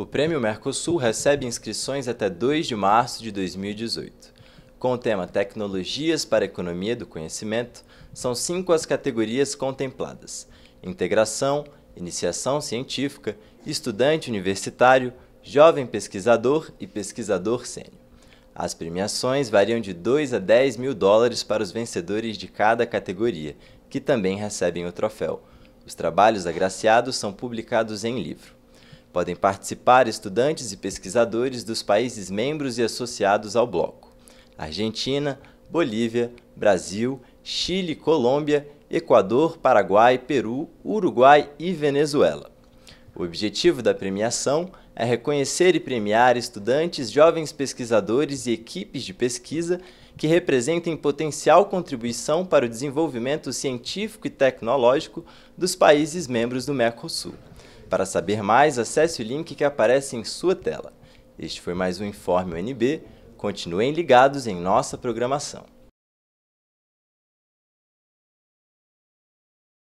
O Prêmio Mercosul recebe inscrições até 2 de março de 2018. Com o tema Tecnologias para a Economia do Conhecimento, são cinco as categorias contempladas: integração, iniciação científica, estudante universitário, jovem pesquisador e pesquisador sênior. As premiações variam de 2 a 10 mil dólares para os vencedores de cada categoria, que também recebem o troféu. Os trabalhos agraciados são publicados em livro. Podem participar estudantes e pesquisadores dos países membros e associados ao bloco: Argentina, Bolívia, Brasil, Chile, Colômbia, Equador, Paraguai, Peru, Uruguai e Venezuela. O objetivo da premiação é reconhecer e premiar estudantes, jovens pesquisadores e equipes de pesquisa que representem potencial contribuição para o desenvolvimento científico e tecnológico dos países membros do Mercosul. Para saber mais, acesse o link que aparece em sua tela. Este foi mais um Informe UNB. Continuem ligados em nossa programação.